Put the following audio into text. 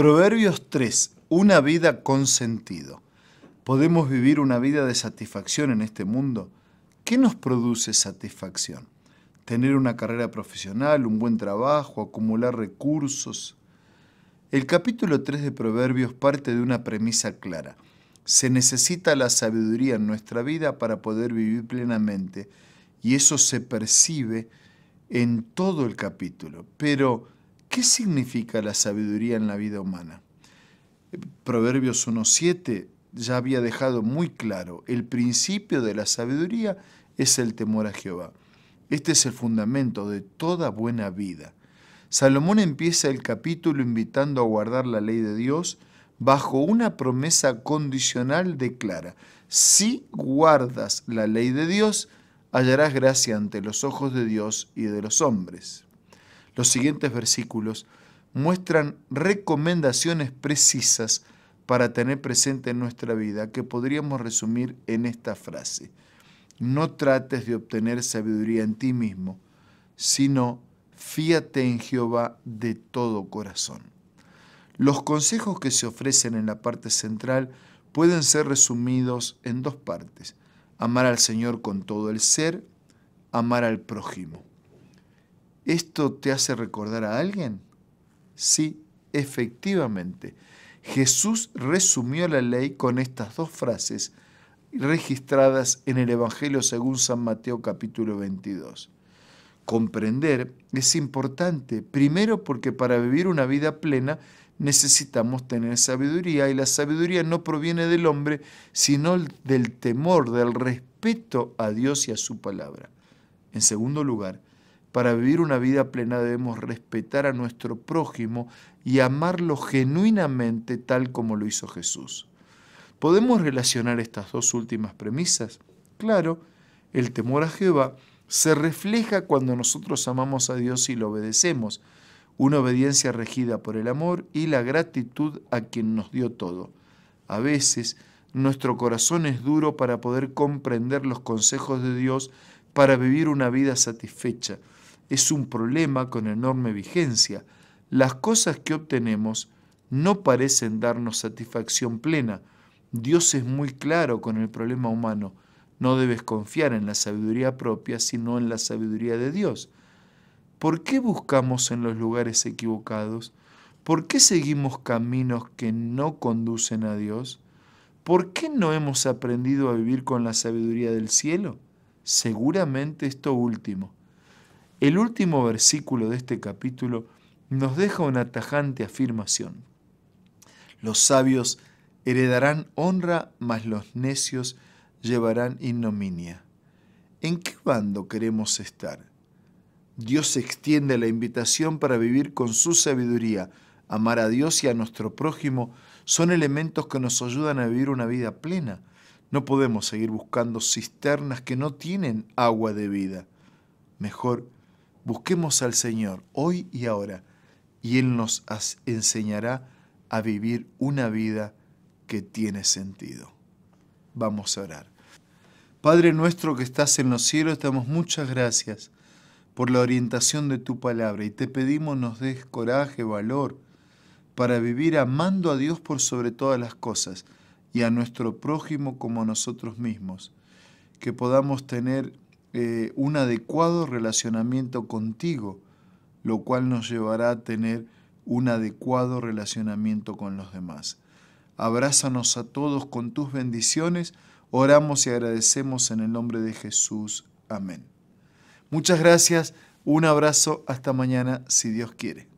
Proverbios 3. Una vida con sentido. ¿Podemos vivir una vida de satisfacción en este mundo? ¿Qué nos produce satisfacción? Tener una carrera profesional, un buen trabajo, acumular recursos. El capítulo 3 de Proverbios parte de una premisa clara. Se necesita la sabiduría en nuestra vida para poder vivir plenamente y eso se percibe en todo el capítulo. Pero ¿Qué significa la sabiduría en la vida humana? Proverbios 1.7 ya había dejado muy claro, el principio de la sabiduría es el temor a Jehová. Este es el fundamento de toda buena vida. Salomón empieza el capítulo invitando a guardar la ley de Dios bajo una promesa condicional Clara. si guardas la ley de Dios, hallarás gracia ante los ojos de Dios y de los hombres los siguientes versículos muestran recomendaciones precisas para tener presente en nuestra vida que podríamos resumir en esta frase. No trates de obtener sabiduría en ti mismo, sino fíate en Jehová de todo corazón. Los consejos que se ofrecen en la parte central pueden ser resumidos en dos partes. Amar al Señor con todo el ser, amar al prójimo. ¿Esto te hace recordar a alguien? Sí, efectivamente. Jesús resumió la ley con estas dos frases registradas en el Evangelio según San Mateo capítulo 22. Comprender es importante, primero porque para vivir una vida plena necesitamos tener sabiduría y la sabiduría no proviene del hombre, sino del temor, del respeto a Dios y a su palabra. En segundo lugar, para vivir una vida plena debemos respetar a nuestro prójimo y amarlo genuinamente tal como lo hizo Jesús. ¿Podemos relacionar estas dos últimas premisas? Claro, el temor a Jehová se refleja cuando nosotros amamos a Dios y lo obedecemos, una obediencia regida por el amor y la gratitud a quien nos dio todo. A veces nuestro corazón es duro para poder comprender los consejos de Dios para vivir una vida satisfecha es un problema con enorme vigencia. Las cosas que obtenemos no parecen darnos satisfacción plena. Dios es muy claro con el problema humano. No debes confiar en la sabiduría propia, sino en la sabiduría de Dios. ¿Por qué buscamos en los lugares equivocados? ¿Por qué seguimos caminos que no conducen a Dios? ¿Por qué no hemos aprendido a vivir con la sabiduría del cielo? Seguramente esto último. El último versículo de este capítulo nos deja una tajante afirmación. Los sabios heredarán honra, mas los necios llevarán ignominia. ¿En qué bando queremos estar? Dios extiende la invitación para vivir con su sabiduría. Amar a Dios y a nuestro prójimo son elementos que nos ayudan a vivir una vida plena. No podemos seguir buscando cisternas que no tienen agua de vida. Mejor Busquemos al Señor hoy y ahora, y Él nos enseñará a vivir una vida que tiene sentido. Vamos a orar. Padre nuestro que estás en los cielos, damos muchas gracias por la orientación de tu palabra y te pedimos nos des coraje, valor, para vivir amando a Dios por sobre todas las cosas y a nuestro prójimo como a nosotros mismos, que podamos tener eh, un adecuado relacionamiento contigo, lo cual nos llevará a tener un adecuado relacionamiento con los demás. Abrázanos a todos con tus bendiciones. Oramos y agradecemos en el nombre de Jesús. Amén. Muchas gracias. Un abrazo. Hasta mañana, si Dios quiere.